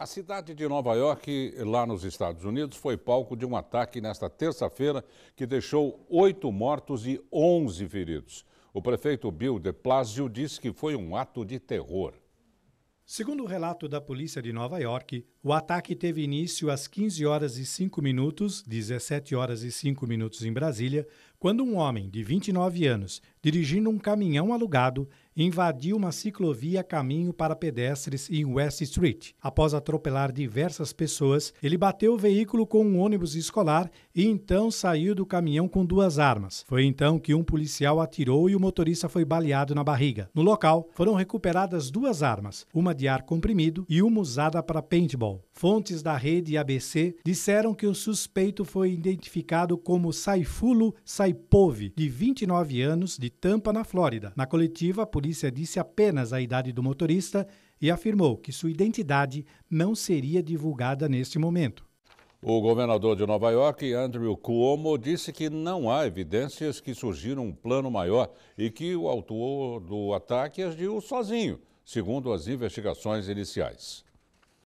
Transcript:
A cidade de Nova York, lá nos Estados Unidos, foi palco de um ataque nesta terça-feira que deixou oito mortos e onze feridos. O prefeito Bill de Blasio disse que foi um ato de terror. Segundo o relato da polícia de Nova York, o ataque teve início às 15 horas e 5 minutos, 17 horas e 5 minutos em Brasília, quando um homem de 29 anos, dirigindo um caminhão alugado, invadiu uma ciclovia caminho para pedestres em West Street. Após atropelar diversas pessoas, ele bateu o veículo com um ônibus escolar e então saiu do caminhão com duas armas. Foi então que um policial atirou e o motorista foi baleado na barriga. No local, foram recuperadas duas armas, uma de ar comprimido e uma usada para paintball. Fontes da rede ABC disseram que o suspeito foi identificado como Saifulo Saipov, de 29 anos, de Tampa, na Flórida. Na coletiva, a polícia disse apenas a idade do motorista e afirmou que sua identidade não seria divulgada neste momento. O governador de Nova York, Andrew Cuomo, disse que não há evidências que surgiram um plano maior e que o autor do ataque agiu sozinho, segundo as investigações iniciais.